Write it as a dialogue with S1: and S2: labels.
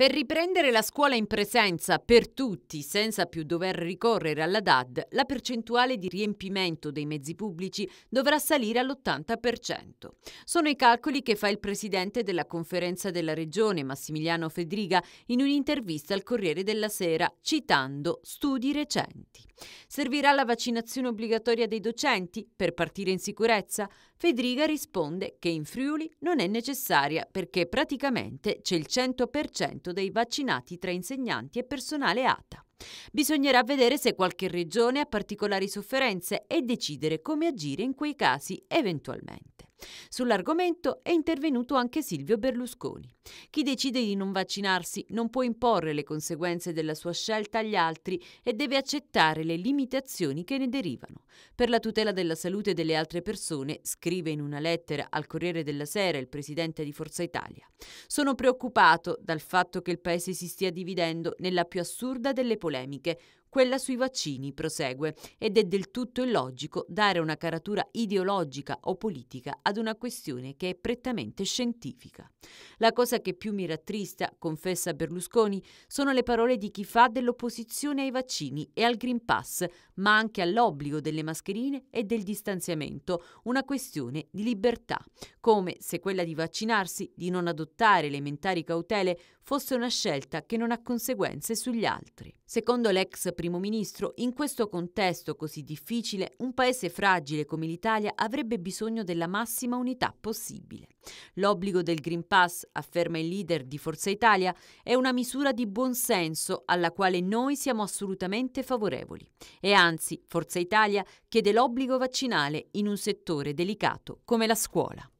S1: Per riprendere la scuola in presenza per tutti, senza più dover ricorrere alla DAD, la percentuale di riempimento dei mezzi pubblici dovrà salire all'80%. Sono i calcoli che fa il presidente della conferenza della regione, Massimiliano Fedriga, in un'intervista al Corriere della Sera, citando studi recenti. Servirà la vaccinazione obbligatoria dei docenti per partire in sicurezza? Federica risponde che in Friuli non è necessaria perché praticamente c'è il 100% dei vaccinati tra insegnanti e personale ATA. Bisognerà vedere se qualche regione ha particolari sofferenze e decidere come agire in quei casi eventualmente. Sull'argomento è intervenuto anche Silvio Berlusconi. Chi decide di non vaccinarsi non può imporre le conseguenze della sua scelta agli altri e deve accettare le limitazioni che ne derivano. Per la tutela della salute delle altre persone, scrive in una lettera al Corriere della Sera il presidente di Forza Italia. Sono preoccupato dal fatto che il paese si stia dividendo nella più assurda delle polemiche, quella sui vaccini prosegue ed è del tutto illogico dare una caratura ideologica o politica ad una questione che è prettamente scientifica. La cosa che più mi rattrista, confessa Berlusconi, sono le parole di chi fa dell'opposizione ai vaccini e al Green Pass, ma anche all'obbligo delle mascherine e del distanziamento, una questione di libertà, come se quella di vaccinarsi, di non adottare elementari cautele, fosse una scelta che non ha conseguenze sugli altri. Secondo l'ex primo ministro, in questo contesto così difficile, un paese fragile come l'Italia avrebbe bisogno della massima unità possibile. L'obbligo del Green Pass, afferma il leader di Forza Italia, è una misura di buonsenso alla quale noi siamo assolutamente favorevoli. E anzi, Forza Italia chiede l'obbligo vaccinale in un settore delicato come la scuola.